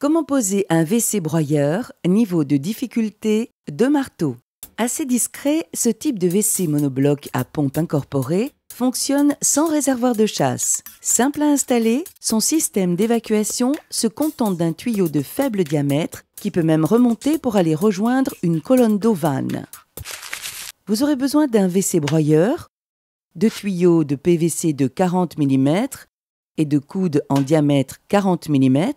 Comment poser un WC broyeur Niveau de difficulté de marteau Assez discret, ce type de WC monobloc à pompe incorporée fonctionne sans réservoir de chasse. Simple à installer, son système d'évacuation se contente d'un tuyau de faible diamètre qui peut même remonter pour aller rejoindre une colonne d'eau vanne. Vous aurez besoin d'un WC broyeur, de tuyaux de PVC de 40 mm et de coudes en diamètre 40 mm,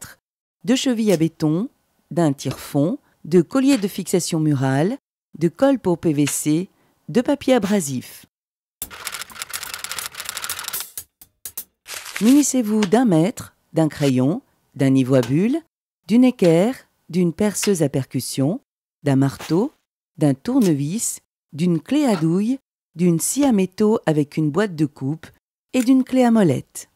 de chevilles à béton, d'un tire-fond, de colliers de fixation murale, de colle pour PVC, de papier abrasif. Munissez-vous d'un mètre, d'un crayon, d'un niveau à bulle, d'une équerre, d'une perceuse à percussion, d'un marteau, d'un tournevis, d'une clé à douille, d'une scie à métaux avec une boîte de coupe et d'une clé à molette.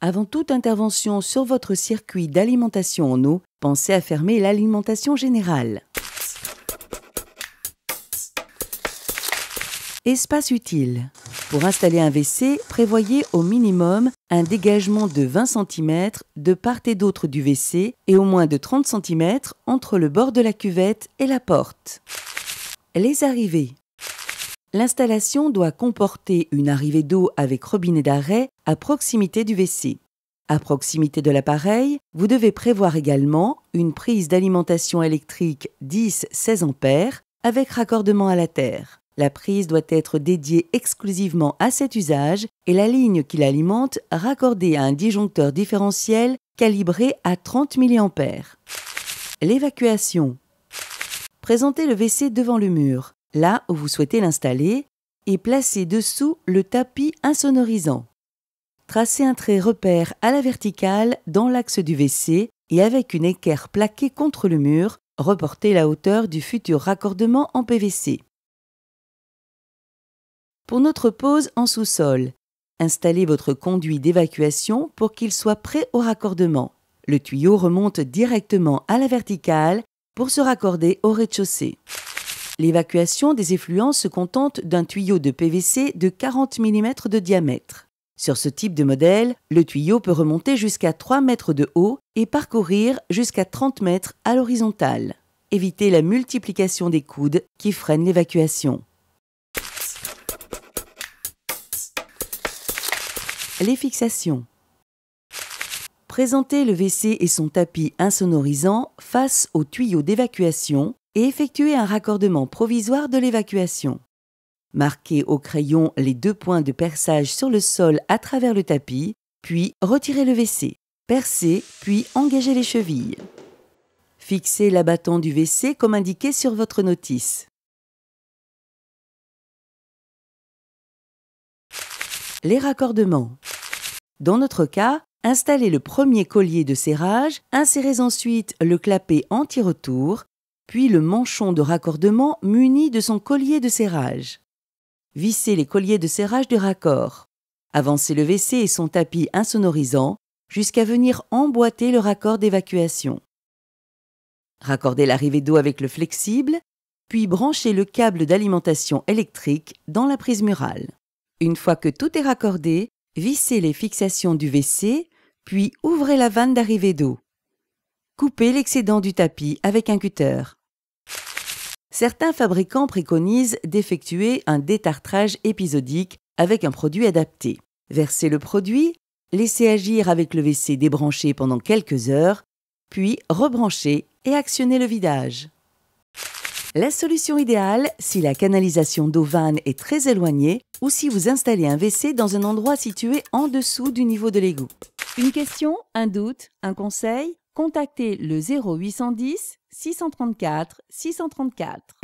Avant toute intervention sur votre circuit d'alimentation en eau, pensez à fermer l'alimentation générale. Espace utile. Pour installer un WC, prévoyez au minimum un dégagement de 20 cm de part et d'autre du WC et au moins de 30 cm entre le bord de la cuvette et la porte. Les arrivées. L'installation doit comporter une arrivée d'eau avec robinet d'arrêt à proximité du WC. À proximité de l'appareil, vous devez prévoir également une prise d'alimentation électrique 10-16 A avec raccordement à la terre. La prise doit être dédiée exclusivement à cet usage et la ligne qui l'alimente raccordée à un disjoncteur différentiel calibré à 30 mA. L'évacuation. Présentez le WC devant le mur là où vous souhaitez l'installer, et placez dessous le tapis insonorisant. Tracez un trait repère à la verticale dans l'axe du WC et avec une équerre plaquée contre le mur, reportez la hauteur du futur raccordement en PVC. Pour notre pose en sous-sol, installez votre conduit d'évacuation pour qu'il soit prêt au raccordement. Le tuyau remonte directement à la verticale pour se raccorder au rez-de-chaussée. L'évacuation des effluents se contente d'un tuyau de PVC de 40 mm de diamètre. Sur ce type de modèle, le tuyau peut remonter jusqu'à 3 mètres de haut et parcourir jusqu'à 30 mètres à l'horizontale. Évitez la multiplication des coudes qui freinent l'évacuation. Les fixations. Présentez le WC et son tapis insonorisant face au tuyau d'évacuation et effectuer un raccordement provisoire de l'évacuation. Marquez au crayon les deux points de perçage sur le sol à travers le tapis, puis retirez le WC. Percez, puis engagez les chevilles. Fixez l'abattant du WC comme indiqué sur votre notice. Les raccordements. Dans notre cas, installez le premier collier de serrage, insérez ensuite le clapet anti-retour puis le manchon de raccordement muni de son collier de serrage. Vissez les colliers de serrage du raccord. Avancez le WC et son tapis insonorisant jusqu'à venir emboîter le raccord d'évacuation. Raccordez l'arrivée d'eau avec le flexible, puis branchez le câble d'alimentation électrique dans la prise murale. Une fois que tout est raccordé, vissez les fixations du WC, puis ouvrez la vanne d'arrivée d'eau. Coupez l'excédent du tapis avec un cutter. Certains fabricants préconisent d'effectuer un détartrage épisodique avec un produit adapté. Verser le produit, laissez agir avec le WC débranché pendant quelques heures, puis rebrancher et actionner le vidage. La solution idéale si la canalisation d'eau vanne est très éloignée ou si vous installez un WC dans un endroit situé en dessous du niveau de l'égout. Une question, un doute, un conseil Contactez le 0810 634 634.